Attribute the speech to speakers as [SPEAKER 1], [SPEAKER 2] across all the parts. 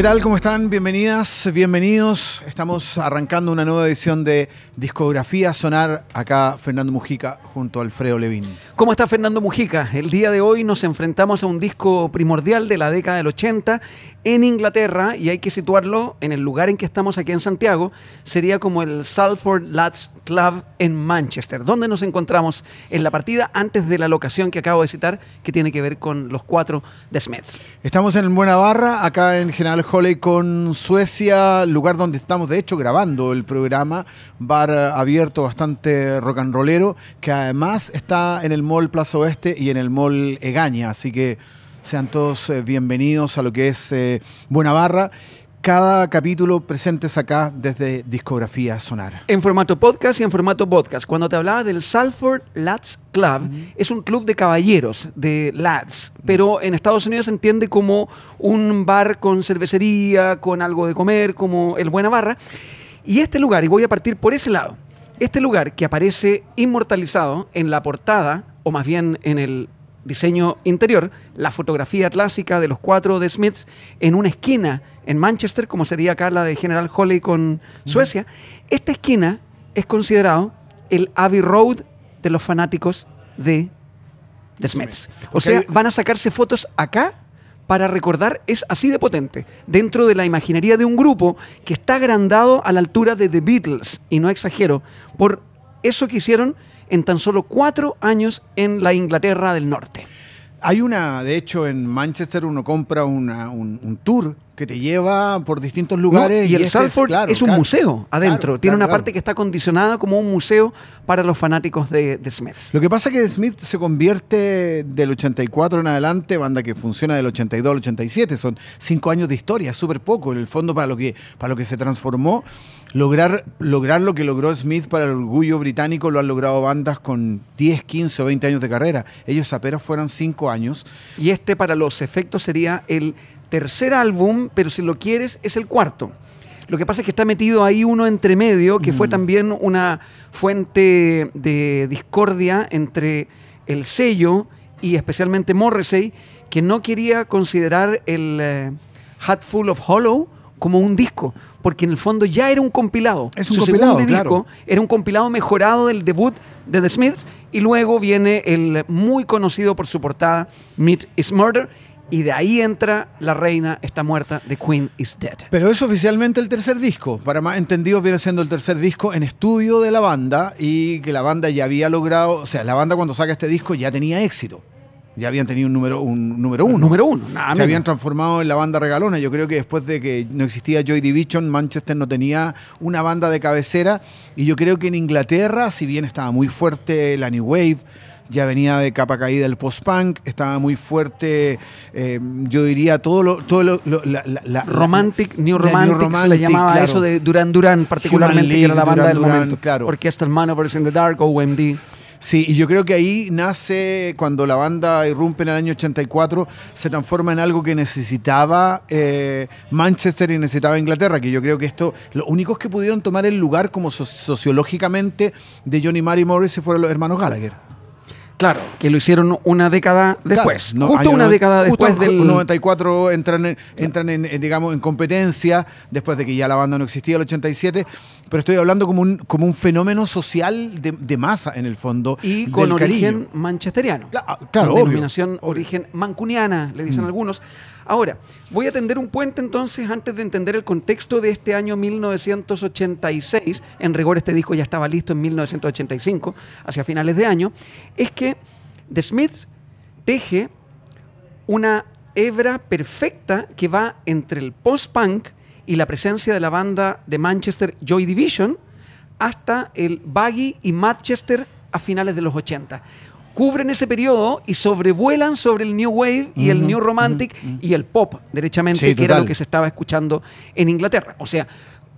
[SPEAKER 1] ¿Qué tal? ¿Cómo están? Bienvenidas, bienvenidos. Estamos arrancando una nueva edición de Discografía Sonar. Acá Fernando Mujica junto a Alfredo Levín.
[SPEAKER 2] ¿Cómo está Fernando Mujica? El día de hoy nos enfrentamos a un disco primordial de la década del 80 en Inglaterra y hay que situarlo en el lugar en que estamos aquí en Santiago. Sería como el Salford Lads Club en Manchester, donde nos encontramos en la partida antes de la locación que acabo de citar, que tiene que ver con los cuatro de Smiths.
[SPEAKER 1] Estamos en Buena Barra, acá en General Holley con Suecia, lugar donde estamos de hecho grabando el programa, bar abierto bastante rock and rollero, que además está en el Mall Plaza Oeste y en el Mall Egaña, así que sean todos eh, bienvenidos a lo que es eh, Buenavarra. Cada capítulo presentes acá desde Discografía Sonar.
[SPEAKER 2] En formato podcast y en formato podcast. Cuando te hablaba del Salford Lads Club, es un club de caballeros, de lads, pero en Estados Unidos se entiende como un bar con cervecería, con algo de comer, como el Buena Barra. Y este lugar, y voy a partir por ese lado, este lugar que aparece inmortalizado en la portada, o más bien en el diseño interior, la fotografía clásica de los cuatro de Smiths en una esquina en Manchester, como sería acá la de General Holly con Suecia. Esta esquina es considerado el Abbey Road de los fanáticos de The Smiths. Smith. O sea, van a sacarse fotos acá para recordar es así de potente, dentro de la imaginería de un grupo que está agrandado a la altura de The Beatles, y no exagero, por eso que hicieron en tan
[SPEAKER 1] solo cuatro años en la Inglaterra del Norte. Hay una, de hecho, en Manchester uno compra un, tour que te lleva por distintos lugares. y, el Salford es, un museo adentro. Tiene una parte que está condicionada como un museo para los fanáticos de, Smith. Lo que pasa es que Smith se convierte del 84 en adelante, banda que funciona del 82 al 87. Son cinco años de historia, súper poco en el fondo para lo que, para lo que se transformó. Lograr, lo que logró Smith para el orgullo británico lo han logrado bandas con 10, 15 o 20 años de carrera. Ellos apenas fueron 5 años. Y este para los efectos sería el tercer álbum, pero si lo quieres es el cuarto. Lo que pasa es
[SPEAKER 2] que está metido ahí uno entre medio, que fue mm. también una fuente de discordia entre el sello y especialmente Morrissey, que no quería considerar el Hat eh, Hatful of Hollow como un disco, porque en el fondo ya era un compilado. Es disco era un compilado mejorado del debut de The Smiths y luego viene el muy conocido por su portada Meat is Murder y de ahí entra La Reina está muerta, de Queen is Dead.
[SPEAKER 1] Pero es oficialmente el tercer disco. Para más entendidos, viene siendo el tercer disco en estudio de la banda y que la banda ya había logrado, o sea, la banda cuando saca este disco ya tenía éxito ya habían tenido un número, un número uno. Número uno, Se habían transformado en la banda regalona. Yo creo que después de que no existía Joy Division, Manchester no tenía una banda de cabecera. Y yo creo que en Inglaterra, si bien estaba muy fuerte la New Wave, ya venía de capa caída el post-punk, estaba muy fuerte, eh, yo diría, todo lo... Todo la, romantic, new romantic, se le llamaba eso de Duran Duran particularmente, la banda de del momento. Claro. Manovers in the Dark, OMD. Sí, y yo creo que ahí nace cuando la banda irrumpe en el año 84, se transforma en algo que necesitaba eh, Manchester y necesitaba Inglaterra, que yo creo que esto, los únicos que pudieron tomar el lugar como sociológicamente de Johnny Mary Morris fueron los hermanos Gallagher. Claro, que lo hicieron una década después. justo una década después del. 94 entran, entran en, digamos, en competencia, después de que ya la banda no existía, el 87. Pero estoy hablando como un, como un fenómeno social de, de masa, en el fondo. Y con origen
[SPEAKER 2] manchesteriano. Ah, claro,
[SPEAKER 1] denominación origen
[SPEAKER 2] mancuniana, le dicen mm. algunos. Ahora, voy a tender un puente entonces antes de entender el contexto de este año 1986, en rigor este disco ya estaba listo en 1985, hacia finales de año, es que The Smiths teje una hebra perfecta que va entre el post-punk y la presencia de la banda de Manchester Joy Division hasta el Baggy y Manchester a finales de los 80 cubren ese periodo y sobrevuelan sobre el New Wave y el New Romantic y el pop, derechamente, que era lo que se estaba escuchando en Inglaterra. O sea,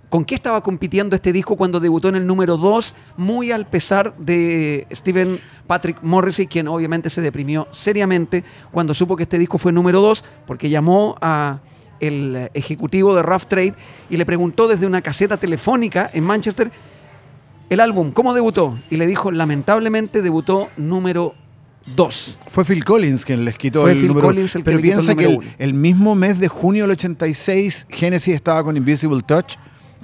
[SPEAKER 2] ¿con qué estaba compitiendo este disco cuando debutó en el número 2? Muy al pesar de Stephen Patrick Morrissey, quien obviamente se deprimió seriamente cuando supo que este disco fue número 2, porque llamó a el ejecutivo de Rough Trade y le preguntó desde una caseta telefónica en Manchester el álbum, ¿cómo debutó? Y le dijo, lamentablemente
[SPEAKER 1] debutó número 2. Fue Phil Collins quien les quitó el número Collins Pero piensa que el, mismo mes de junio del 86, Genesis estaba con Invisible Touch,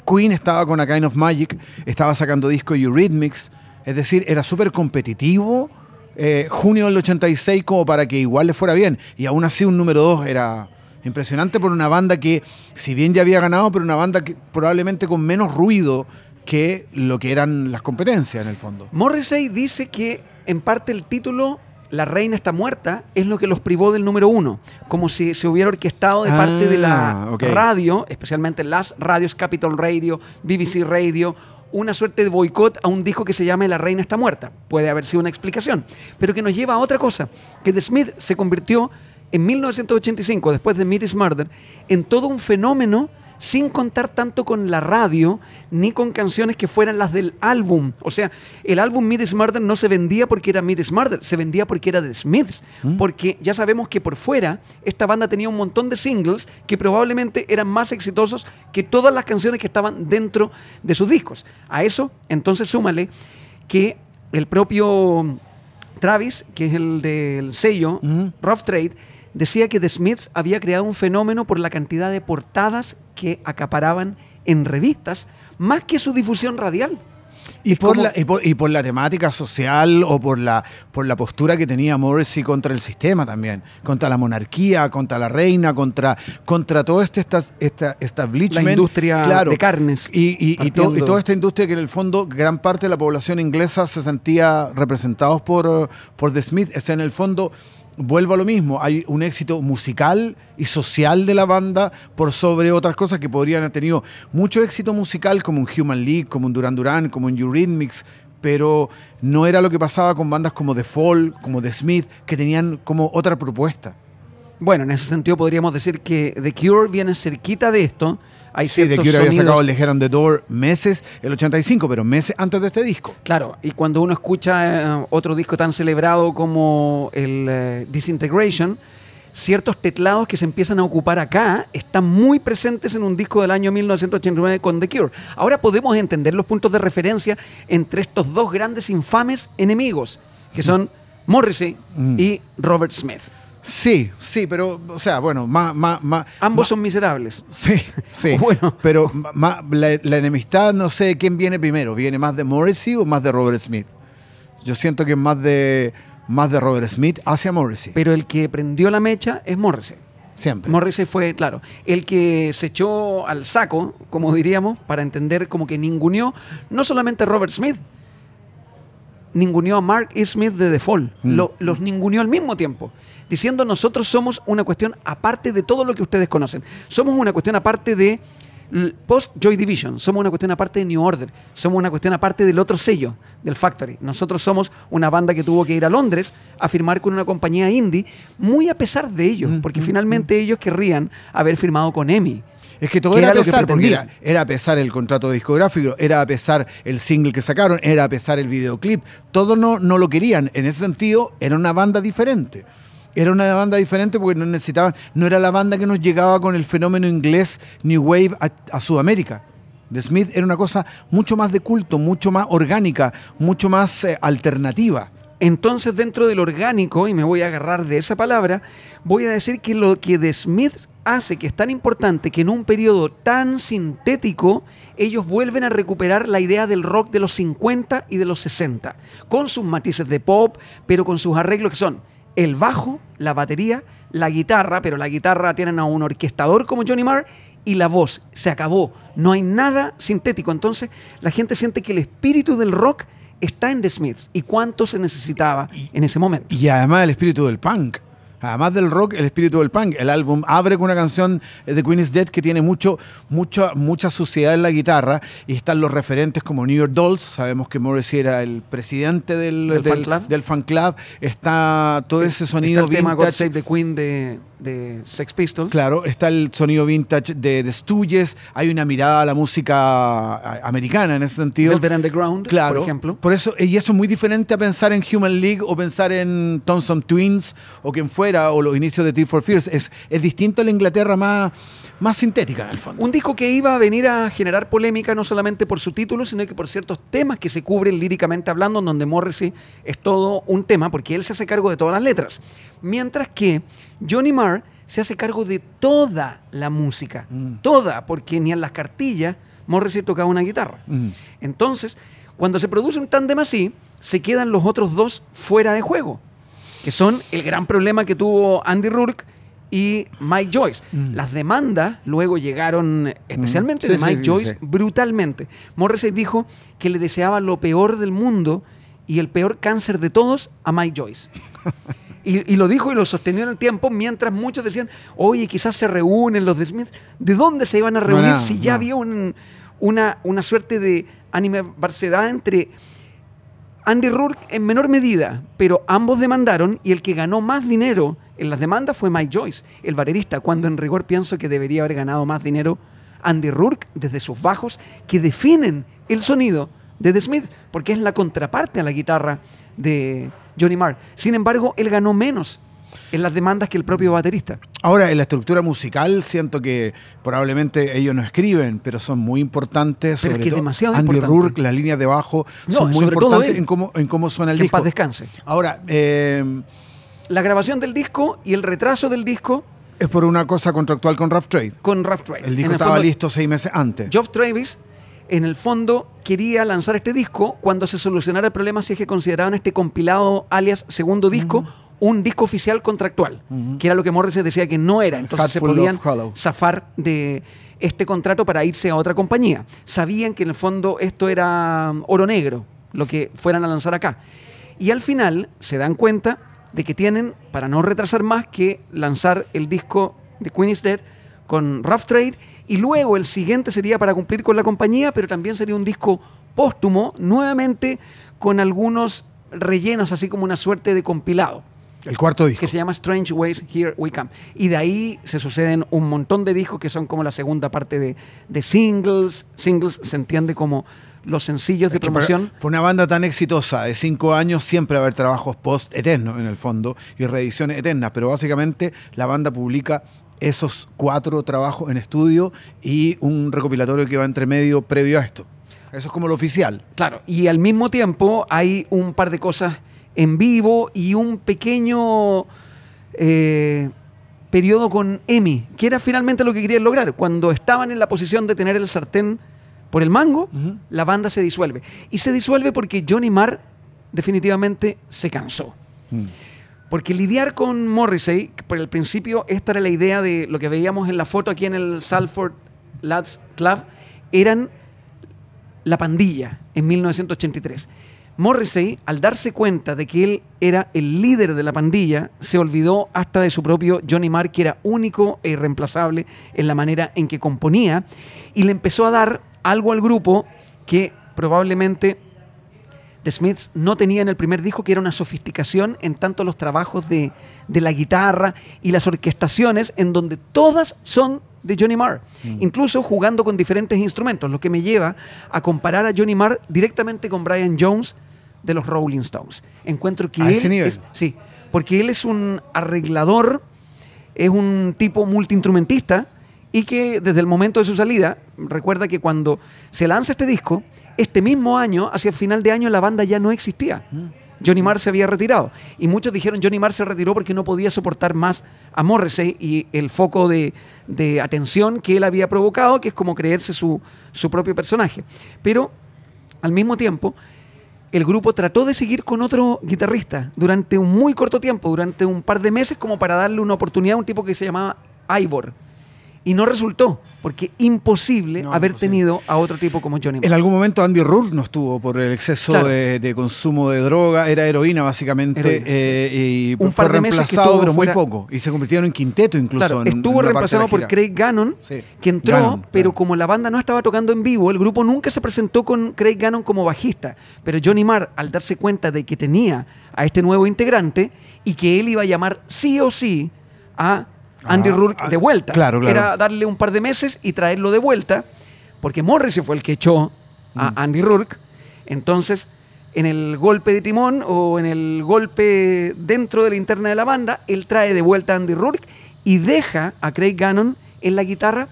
[SPEAKER 1] Queen estaba con A Kind of Magic, estaba sacando disco Eurythmics. Es decir, era súper competitivo eh, junio del 86 como para que igual le fuera bien. Y aún así un número 2 era... Impresionante por una banda que, si bien ya había ganado, pero una banda que probablemente con menos ruido que lo que eran las competencias en el fondo. Morrissey dice
[SPEAKER 2] que en parte el título La reina está muerta es lo que los privó del número uno, como si se hubiera orquestado de parte de la ah, radio, especialmente las radios Capitol Radio, BBC Radio, una suerte de boicot a un disco que se llama La reina está muerta. Puede haber sido una explicación, pero que nos lleva a otra cosa, que The Smith se convirtió en 1985, después de Meet Murder, en todo un fenómeno sin contar tanto con la radio ni con canciones que fueran las del álbum. O sea, el álbum Mid Murder no se vendía porque era Mid Murder, se vendía porque era The Smiths. ¿Mm? Porque ya sabemos que por fuera esta banda tenía un montón de singles que probablemente eran más exitosos que todas las canciones que estaban dentro de sus discos. A eso, entonces súmale que el propio Travis, que es el del sello ¿Mm? Rough Trade, decía que The Smiths había creado un fenómeno por la cantidad de portadas que acaparaban en revistas más que su difusión radial.
[SPEAKER 1] Y por, la, y, por, la, temática social o por la, por la postura que tenía Morrissey contra el sistema también, contra la monarquía, contra la reina, contra, contra todo este esta, esta establishment. La industria de carnes. Y, toda esta industria que en el fondo gran parte de la población inglesa se sentía representados por, por The Smith. Es en el fondo vuelvo a lo mismo, hay un éxito musical y social de la banda por sobre otras cosas que podrían haber tenido mucho éxito musical como un Human League, como un Duran Duran, como un Eurythmics, pero no era lo que pasaba con bandas como The Fall, como The Smith, que tenían como otra propuesta. Bueno, en ese
[SPEAKER 2] sentido podríamos decir que The Cure viene cerquita de esto, hay sí, de había sacado el
[SPEAKER 1] on the Door meses, el 85, pero meses antes de este disco.
[SPEAKER 2] Claro, y cuando uno escucha eh, otro disco tan celebrado como el eh, Disintegration, ciertos teclados que se empiezan a ocupar acá están muy presentes en un disco del año 1989 con The Cure. Ahora podemos entender los puntos de referencia entre estos dos grandes infames enemigos,
[SPEAKER 1] que son mm. Morrissey mm. y Robert Smith. Sí, sí, pero, o sea, bueno, más... Ambos son miserables. Sí, sí. bueno. Pero la, enemistad, no sé quién viene primero. ¿Viene más de Morrissey o más de Robert Smith? Yo siento que es más de, más de Robert Smith hacia Morrissey. Pero el que prendió la mecha es Morrissey.
[SPEAKER 2] Siempre. Morrissey fue, claro, el que se echó al saco, como diríamos, para entender como que ninguneó no solamente Robert Smith, ninguneó a Mark e. Smith de default mm. los ningunió al mismo tiempo diciendo nosotros somos una cuestión aparte de todo lo que ustedes conocen. Somos una cuestión aparte de post Joy Division, somos una cuestión aparte de New Order, somos una cuestión aparte del otro sello, del Factory. Nosotros somos una banda que tuvo que ir a Londres a firmar con una compañía indie, muy a pesar de ellos, mm, porque mm, finalmente mm. ellos querrían haber firmado con EMI.
[SPEAKER 1] Es que todo era, a pesar, del era a pesar el contrato discográfico, era a pesar el single que sacaron, era a pesar el videoclip. Todo no, no lo querían. En ese sentido, era una banda diferente era una banda diferente porque no necesitaban, no era la banda que nos llegaba con el fenómeno inglés New Wave a, Sudamérica. The Smith era una cosa mucho más de culto, mucho más orgánica, mucho más eh, alternativa. Entonces, dentro del orgánico, y me voy a agarrar de esa palabra, voy a decir que lo
[SPEAKER 2] que The Smith hace que es tan importante que en un periodo tan sintético ellos vuelven a recuperar la idea del rock de los 50 y de los 60, con sus matices de pop, pero con sus arreglos que son el bajo, la batería, la guitarra, pero la guitarra tienen a un orquestador como Johnny Marr y la voz. Se acabó. No hay nada sintético. Entonces la gente siente que el espíritu del rock está en The Smiths. ¿Y cuánto se
[SPEAKER 1] necesitaba en ese momento? Y además el espíritu del punk. Además del rock, el espíritu del punk. El álbum abre con una canción de Queen is Dead que tiene mucho, mucha, mucha suciedad en la guitarra y están los referentes como New York Dolls. Sabemos que Morrissey era el presidente del, del, fan, club? Está todo ese sonido vintage. Tema the Queen de, Sex Pistols. Claro, está el sonido vintage de, The Stooges. Hay una mirada a la música americana en ese sentido. El Underground, claro, por ejemplo. Por eso, y eso es muy diferente a pensar en Human League o pensar en Thompson Twins o quien fue o los inicios de Team for Fears. Es, el distinto de la Inglaterra más, sintética, en el fondo.
[SPEAKER 2] Un disco que iba a venir a generar polémica no solamente por su título, sino que por ciertos temas que se cubren líricamente hablando, en donde Morrissey es todo un tema, porque él se hace cargo de todas las letras. Mientras que Johnny Marr se hace cargo de toda la música, mm. toda, porque ni en las cartillas Morrissey tocaba una guitarra. Mm. Entonces, cuando se produce un tándem así, se quedan los otros dos fuera de juego que son el gran problema que tuvo Andy Rourke y Mike Joyce. Mm. Las demandas luego llegaron, mm. especialmente de Mike Joyce, brutalmente. Morrissey dijo que le deseaba lo peor del mundo y el peor cáncer de todos a Mike Joyce. y, lo dijo y lo sostenió en el tiempo, mientras muchos decían, oye, quizás se reúnen los de Smith. ¿De dónde se iban a reunir si ya había una, una suerte de animadversidad entre Andy Rourke en menor medida, pero ambos demandaron y el que ganó más dinero en las demandas fue Mike Joyce, el barerista, cuando en rigor pienso que debería haber ganado más dinero Andy Rourke desde sus bajos que definen el sonido de The Smith, porque es la contraparte a la guitarra de
[SPEAKER 1] Johnny Marr. Sin embargo, él ganó menos en las demandas que el propio baterista. Ahora, en la estructura musical siento que probablemente ellos no escriben, pero son muy importantes. Sobre pero es demasiado Andy Rourke, las líneas de bajo, son muy importantes en, cómo, suena el disco. descanse. Ahora, eh, la grabación del disco y el retraso del disco es por una cosa contractual con Rough Trade. Con Rough Trade. El disco estaba listo seis meses antes. Geoff Travis,
[SPEAKER 2] en el fondo, quería lanzar este disco cuando se solucionara el problema si es que consideraban este compilado alias segundo disco. Mm un disco oficial contractual, que era lo que Morrissey decía que no era. Entonces se podían zafar de este contrato para irse a otra compañía. Sabían que en el fondo esto era um, oro negro, lo que fueran a lanzar acá. Y al final se dan cuenta de que tienen, para no retrasar más, que lanzar el disco de Queen is Dead con Rough Trade y luego el siguiente sería para cumplir con la compañía, pero también sería un disco póstumo, nuevamente con algunos rellenos, así como una suerte de compilado. El cuarto disco. Que se llama Strange Ways Here We Come. Y de ahí se suceden un montón de discos que son como la segunda parte de, singles. Singles se
[SPEAKER 1] entiende como los sencillos de promoción. Por una banda tan exitosa de cinco años, siempre va a haber trabajos post eternos en el fondo y reediciones eternas. Pero básicamente la banda publica esos cuatro trabajos en estudio y un recopilatorio que va entre medio previo a esto. Eso es como lo oficial. Claro, y al mismo tiempo hay un par de cosas
[SPEAKER 2] en vivo y un pequeño eh, periodo con Emmy que era finalmente lo que querían lograr. Cuando estaban en la posición de tener el sartén por el mango, la banda se disuelve. Y se disuelve porque Johnny Marr definitivamente se cansó. Mm. Porque lidiar con Morrissey, por el principio, esta era la idea de lo que veíamos en la foto aquí en el Salford Lads Club, eran la pandilla en 1983. Morrissey, al darse cuenta de que él era el líder de la pandilla, se olvidó hasta de su propio Johnny Marr, que era único e irreemplazable en la manera en que componía, y le empezó a dar algo al grupo que probablemente The Smiths no tenía en el primer disco, que era una sofisticación en tanto los trabajos de, la guitarra y las orquestaciones, en donde todas son de Johnny Marr, mm. incluso jugando con diferentes instrumentos, lo que me lleva a comparar a Johnny Marr directamente con Brian Jones de los Rolling Stones. Encuentro que... sí, porque él es un arreglador, es un tipo multiinstrumentista y que desde el momento de su salida, recuerda que cuando se lanza este disco, este mismo año, hacia el final de año, la banda ya no existía. Mm. Johnny Marr se había retirado. Y muchos dijeron, Johnny Marr se retiró porque no podía soportar más a Morrissey y el foco de, de atención que él había provocado, que es como creerse su, su propio personaje. Pero al mismo tiempo, el grupo trató de seguir con otro guitarrista durante un muy corto tiempo, durante un par de meses, como para darle una oportunidad a un tipo que se llamaba Ivor y no resultó, porque imposible haber tenido a otro tipo como
[SPEAKER 1] Johnny. En algún momento Andy Rourke no estuvo por el exceso de, consumo de droga, era heroína básicamente, eh, y Un fue reemplazado, pero muy poco. Y se convirtieron en quinteto incluso. estuvo reemplazado por Craig
[SPEAKER 2] Gannon, que entró, pero como la banda no estaba tocando en vivo, el grupo nunca se presentó con Craig Gannon como bajista. Pero Johnny Marr, al darse cuenta de que tenía a este nuevo integrante y que él iba a llamar sí o sí a Andy ah, Rourke ah, de vuelta. Claro, Era darle un par de meses y traerlo de vuelta, porque Morrissey fue el que echó a mm. Andy Rourke. Entonces, en el golpe de timón o en el golpe dentro de la interna de la banda, él trae de vuelta a Andy Rourke y deja a Craig Gannon en la guitarra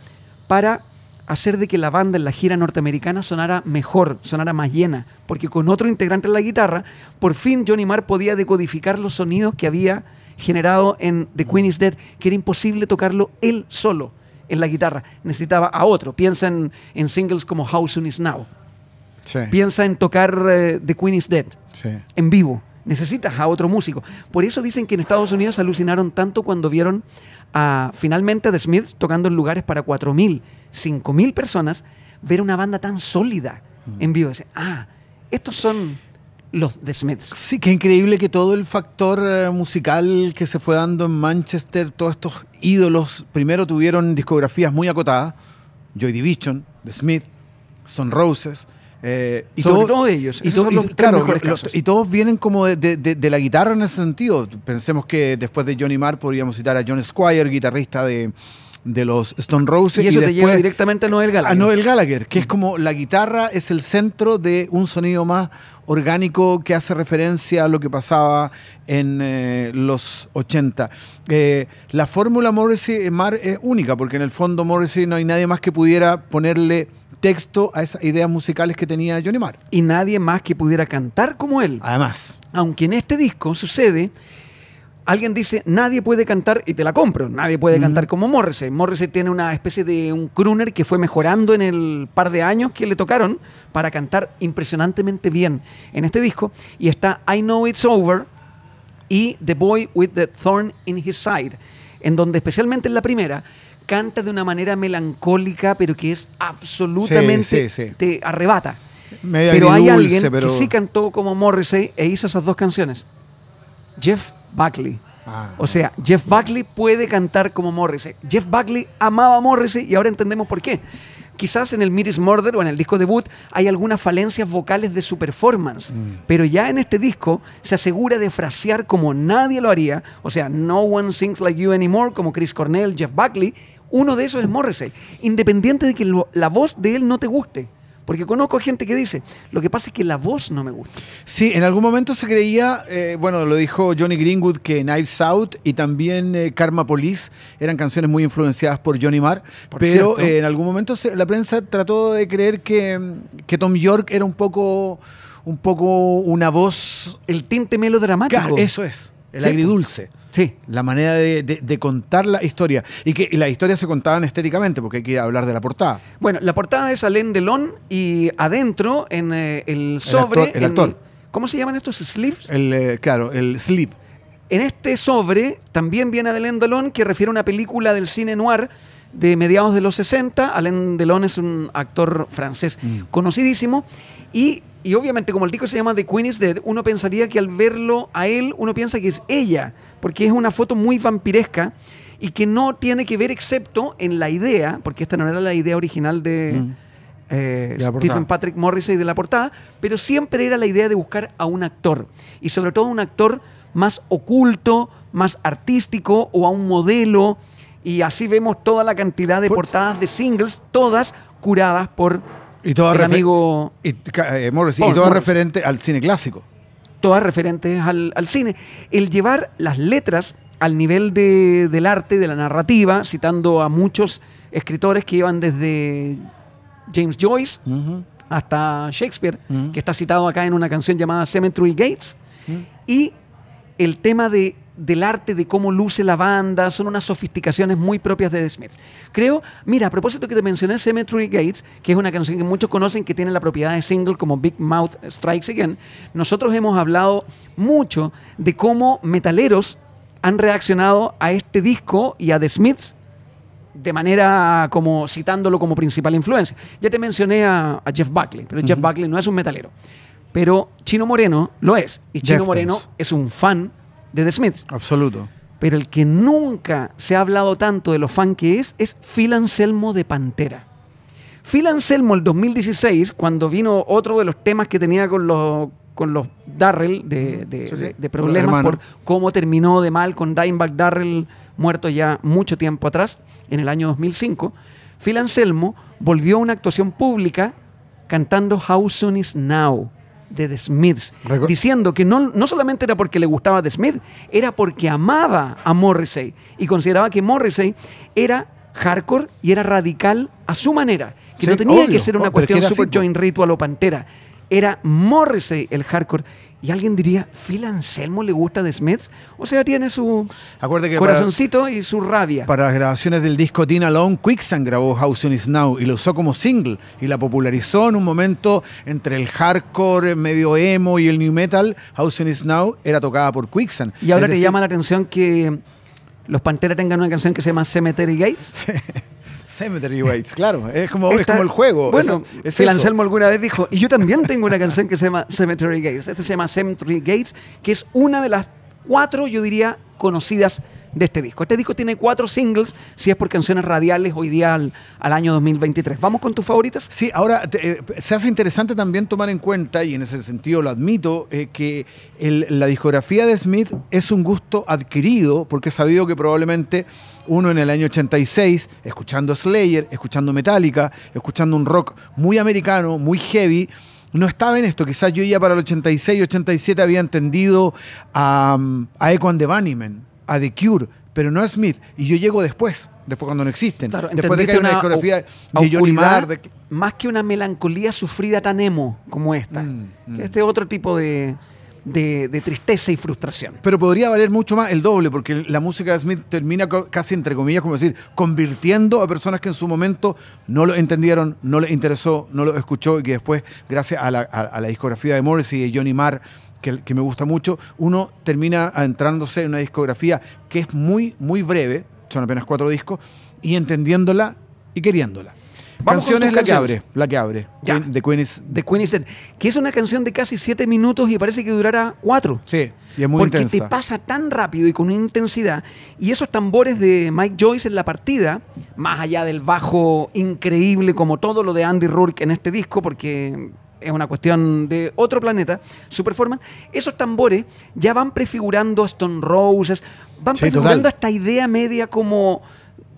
[SPEAKER 2] para hacer de que la banda en la gira norteamericana sonara mejor, sonara más llena, porque con otro integrante en la guitarra, por fin Johnny Marr podía decodificar los sonidos que había generado en The Queen is Dead, que era imposible tocarlo él solo en la guitarra. Necesitaba a otro. Piensa en, singles como How Soon Is Now. Piensa en tocar eh, The Queen is Dead en vivo. Necesitas a otro músico. Por eso dicen que en Estados Unidos alucinaron tanto cuando vieron a, finalmente a The Smith tocando en lugares para 4.000, 5.000 personas, ver una banda tan
[SPEAKER 1] sólida mm. en vivo. Dicen, ah, estos son los The Smiths. Sí, qué increíble que todo el factor eh, musical que se fue dando en Manchester, todos estos ídolos, primero tuvieron discografías muy acotadas, Joy Division, The Smith, eh, Son Roses. y todos, ellos. Y, todos, vienen como de, de, la guitarra en ese sentido. Pensemos que después de Johnny Marr podríamos citar a John Squire, guitarrista de, de los Stone Roses. Y eso te lleva directamente a Noel Gallagher. A Noel Gallagher, que es mm. como la guitarra es el centro de un sonido más orgánico que hace referencia a lo que pasaba en eh, los 80. Eh, la fórmula Morrissey eh, Mar es única, porque en el fondo Morrissey no hay nadie más que pudiera ponerle texto a esas ideas musicales que tenía Johnny Marr. Y nadie más que pudiera cantar como él. Además. Aunque en este
[SPEAKER 2] disco sucede alguien dice, nadie puede cantar, y te la compro, nadie puede cantar como Morrissey. Morrissey tiene una especie de un crooner que fue mejorando en el par de años que le tocaron para cantar impresionantemente bien en este disco. Y está I Know It's Over y The Boy with the Thorn in His Side, en donde especialmente en la primera canta de una manera melancólica, pero que es absolutamente... te arrebata. pero hay alguien que sí cantó como Morrissey e hizo esas dos canciones. Jeff Buckley. Ah. o sea, Jeff Buckley puede cantar como Morrissey. Jeff Buckley amaba a Morrissey y ahora entendemos por qué. Quizás en el Miris Murder o en el disco debut hay algunas falencias vocales de su performance, mm. pero ya en este disco se asegura de frasear como nadie lo haría, o sea, No One Sings Like You Anymore, como Chris Cornell, Jeff Buckley, uno de esos es Morrissey, independiente de que la voz de él no te guste. Porque
[SPEAKER 1] conozco gente que dice, lo que pasa es que la voz no me gusta. Sí, en algún momento se creía, eh, bueno, lo dijo Johnny Greenwood, que Knives Out y también eh, Karma Police eran canciones muy influenciadas por Johnny Marr, pero eh, en algún momento la prensa trató de creer que, Tom York era un poco un poco una voz... El tinte melodramático. eso es. El aire agridulce. Sí. La manera de, contar la historia. Y que las historias se contaban estéticamente, porque hay que hablar de la portada. Bueno, la portada es Alain Delon y adentro, en eh, el sobre. El actor.
[SPEAKER 2] ¿Cómo se llaman estos slips? El, eh, claro, el slip. En este sobre también viene Alain Delon, que refiere a una película del cine noir de mediados de los 60. Alain Delon es un actor francés mm. conocidísimo. Y y obviamente, como el disco se llama The Queen is Dead, uno pensaría que al verlo a él, uno piensa que es ella, porque es una foto muy vampiresca y que no tiene que ver excepto en la idea, porque esta no era la idea original de, mm. eh, Stephen Patrick Morrissey de la portada, pero siempre era la idea de buscar a un actor, y sobre todo un actor más oculto, más artístico o a un modelo, y así vemos toda la cantidad de portadas de singles, todas curadas por y todo, y,
[SPEAKER 1] eh, referente
[SPEAKER 2] al cine clásico. Todas referentes al, cine. El llevar las letras al nivel del arte, de la narrativa, citando a muchos escritores que iban desde James Joyce hasta Shakespeare, que está citado acá en una canción llamada Cemetery Gates, y el tema de del arte de cómo luce la banda, son unas sofisticaciones muy propias de The Smiths. Creo, mira, a propósito que te mencioné Cemetery Gates, que es una canción que muchos conocen que tiene la propiedad de single como Big Mouth Strikes Again, nosotros hemos hablado mucho de cómo metaleros han reaccionado a este disco y a The Smiths de manera como citándolo como principal influencia. Ya te mencioné a, Jeff Buckley, pero Jeff Buckley no es un metalero. Pero Chino Moreno lo es. Y Chino Moreno es un fan de Absoluto. Pero el que nunca se ha hablado tanto de lo fan que es, es Phil Anselmo de Pantera. Phil Anselmo, el 2016, cuando vino otro de los temas que tenía con los, con los Darrell, de, problemas por cómo terminó de mal con Dimebag Darrell, muerto ya mucho tiempo atrás, en el año 2005, Phil Anselmo volvió a una actuación pública cantando How Soon Is Now de Smith, diciendo que no, no solamente era porque le gustaba The Smith, era porque amaba a Morrissey y consideraba que Morrissey era hardcore y era radical a su manera, que no tenía que ser una cuestión super joint ritual o pantera, era Morrissey el hardcore. Y alguien diría, ¿Phil Anselmo le gusta de Smiths? O sea, tiene su corazoncito y su rabia.
[SPEAKER 1] Para las grabaciones del disco Tina Alone, Quicksand grabó on Is Now y lo usó como single y la popularizó en un momento entre el hardcore, medio emo y el new metal. on Is Now era tocada por Quicksand. Y ahora te llama la atención que los Panteras tengan una canción que se llama Cemetery Gates. Cemetery Gates, claro. Es como, es como el juego. Bueno, es, es alguna
[SPEAKER 2] vez dijo, y yo también tengo una canción que se llama Cemetery Gates. Este se llama Cemetery Gates, que es una de las cuatro, yo diría, conocidas de este disco. Este disco tiene cuatro singles, si es
[SPEAKER 1] por canciones radiales, hoy día al, año 2023. ¿Vamos con tus favoritas? Sí, ahora eh, se hace interesante también tomar en cuenta, y en ese sentido lo admito, eh, que la discografía de Smith es un gusto adquirido, porque he sabido que probablemente uno en el año 86, escuchando Slayer, escuchando Metallica, escuchando un rock muy americano, muy heavy, no estaba en esto. Quizás yo ya para el 86, 87 había entendido a, a Echo and the Bunnymen, a The Cure, pero no a Smith. Y yo llego después, después cuando no existen. después de que hay una, discografía de Johnny Marr.
[SPEAKER 2] Más que una melancolía sufrida tan emo como esta. Mm, mm. este otro tipo de, tristeza y frustración.
[SPEAKER 1] Pero podría valer mucho más el doble, porque la música de Smith termina casi, entre comillas, como decir, convirtiendo a personas que en su momento no lo entendieron, no les interesó, no lo escuchó, y que después, gracias a la, discografía de Morris y de Johnny Marr, que, me gusta mucho, uno termina adentrándose en una discografía que es muy, muy breve, son apenas cuatro discos, y entendiéndola y queriéndola.
[SPEAKER 2] Vamos la que abre,
[SPEAKER 1] la que abre, de Queen
[SPEAKER 2] is The que es una canción de casi siete minutos y parece que durará cuatro. Sí, y es muy intensa. Porque te pasa tan rápido y con una intensidad, y esos tambores de Mike Joyce en la partida, más allá del bajo increíble como todo lo de Andy Rourke en este disco, porque es una cuestión de otro planeta, su performance, esos tambores ya van prefigurando a Stone Roses, van prefigurando esta idea media como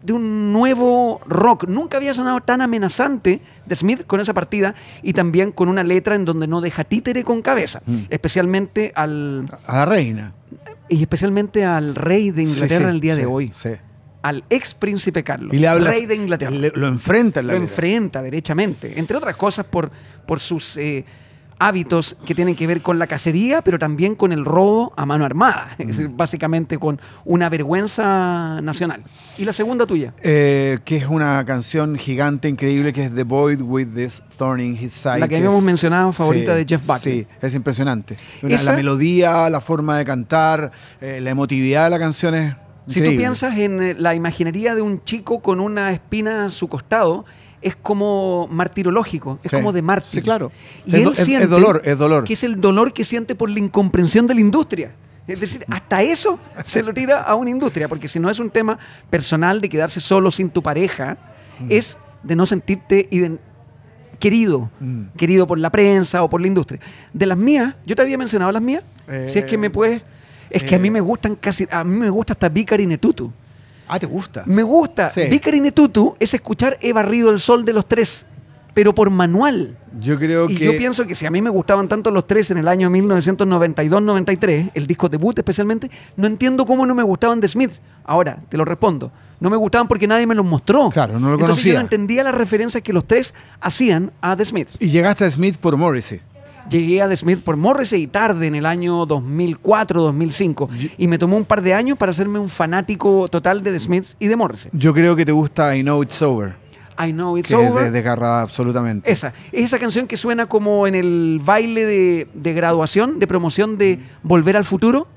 [SPEAKER 2] de un nuevo rock. Nunca había sonado tan amenazante de Smith con esa partida y también con una letra en donde no deja títere con cabeza, mm. especialmente al...
[SPEAKER 1] A la reina.
[SPEAKER 2] Y especialmente al rey de Inglaterra el día de hoy al ex príncipe Carlos, el rey de Inglaterra. lo enfrenta, en la lo enfrenta derechamente, entre otras cosas por, por sus eh, hábitos que tienen que ver con la cacería, pero también con el robo a mano armada, es mm. básicamente con una vergüenza nacional. ¿Y la segunda tuya?
[SPEAKER 1] Eh, que es una canción gigante, increíble, que es The Void with This Thorn in His Side. La que, habíamos mencionado, favorita de Jeff Buckley. Sí, es impresionante. la melodía, la forma de cantar, eh, la emotividad de la canción es si tú piensas en eh, la imaginería de un
[SPEAKER 2] chico con una espina a su costado, es como martirológico, es como de mártir. Sí, claro. Y él siente es dolor, es dolor. Que es el dolor que siente por la incomprensión de la industria. Es decir, hasta eso se lo tira a una industria, porque si no es un tema personal de quedarse solo sin tu pareja, mm. es de no sentirte querido, mm. querido por la prensa o por la industria. De las mías, yo te había mencionado las mías, si es que me eh, puedes... Es que a mí eh. me gustan casi, a mí me gusta hasta y Netutu. Ah, ¿te gusta? Me gusta. Sí. y Netutu es escuchar He barrido el sol de los tres, pero por manual. Yo creo y yo pienso que si a mí me gustaban tanto los tres en el año 1992-93, el disco debut especialmente, no entiendo cómo no me gustaban The Smith. Ahora, te lo respondo. No me gustaban porque nadie me los mostró. Claro, no lo conocía. yo no entendía las referencias que los tres hacían a The Smith. Y llegaste a Smith por Morrissey llegué a The Smith por Morrissey tarde en el año 2004, 2005. y me tomó un par de años para hacerme un fanático total de The Smiths y de Morrissey.
[SPEAKER 1] Yo creo que te gusta I Know It's Over. I Know It's que Over. Es desgarrada absolutamente.
[SPEAKER 2] Esa. Es esa canción que suena como en el baile de, graduación, de promoción de Volver al Futuro,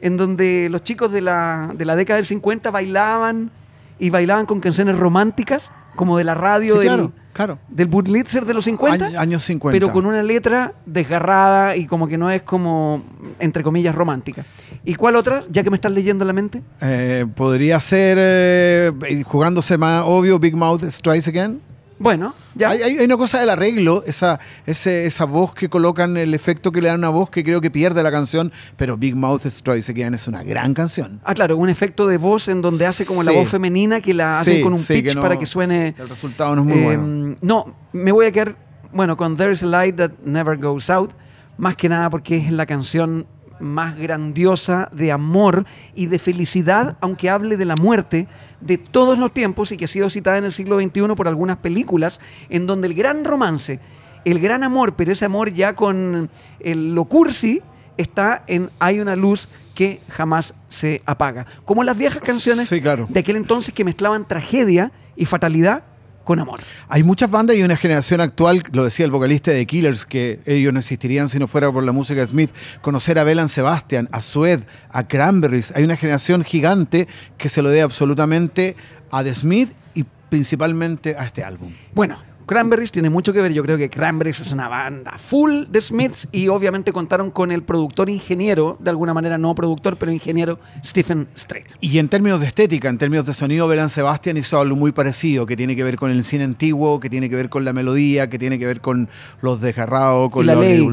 [SPEAKER 2] en donde los chicos de la, década del 50 bailaban y bailaban con canciones románticas, como de la radio sí, claro Claro. Del Burlitzer de los 50. años
[SPEAKER 1] 50. Pero con
[SPEAKER 2] una letra desgarrada y como que no es como, entre comillas, romántica.
[SPEAKER 1] ¿Y cuál otra, ya que me estás leyendo la mente? Eh, podría ser, eh, jugándose más obvio, Big Mouth Strikes Again. Bueno, ya. Hay, una cosa del arreglo, esa, ese, esa voz que colocan, el efecto que le dan a una voz que creo que pierde la canción, pero Big Mouth Destroy se es una gran canción. Ah, claro, un efecto de voz en donde hace como la voz
[SPEAKER 2] femenina que la hacen con un pitch para que suene. El resultado no es muy em, bueno. No, me voy a quedar, bueno, con There's a Light That Never Goes Out, más que nada porque es la canción más grandiosa de amor y de felicidad, aunque hable de la muerte, de todos los tiempos y que ha sido citada en el siglo XXI por algunas películas, en donde el gran romance, el gran amor, pero ese amor ya con el, lo cursi, está en Hay una luz que jamás se apaga. Como las viejas canciones de aquel entonces que mezclaban
[SPEAKER 1] tragedia y fatalidad con amor. Hay muchas bandas y una generación actual, lo decía el vocalista de Killers, que ellos no existirían si no fuera por la música de Smith. Conocer a Belan Sebastian, a Sued, a Cranberries. Hay una generación gigante que se lo dé absolutamente a The Smith y principalmente a este álbum. Bueno, Cranberries tiene mucho que ver. Yo creo que Cranberries
[SPEAKER 2] es una banda full de Smiths y obviamente contaron con el productor ingeniero, de alguna manera no
[SPEAKER 1] productor, pero ingeniero Stephen Strait. Y en términos de estética, en términos de sonido, Verán Sebastian hizo algo muy parecido, que tiene que ver con el cine antiguo, que tiene que ver con la melodía, que tiene que ver con los desgarrados, con los la ley,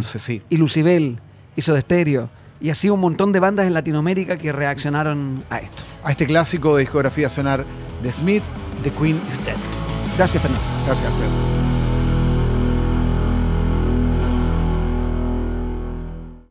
[SPEAKER 2] Y Lucibel hizo de estéreo. Y así un montón de bandas en Latinoamérica que reaccionaron a esto. A este clásico de discografía sonar de Smith,
[SPEAKER 1] The Queen is Dead. Gracias, Fernando. Gracias, Alfredo.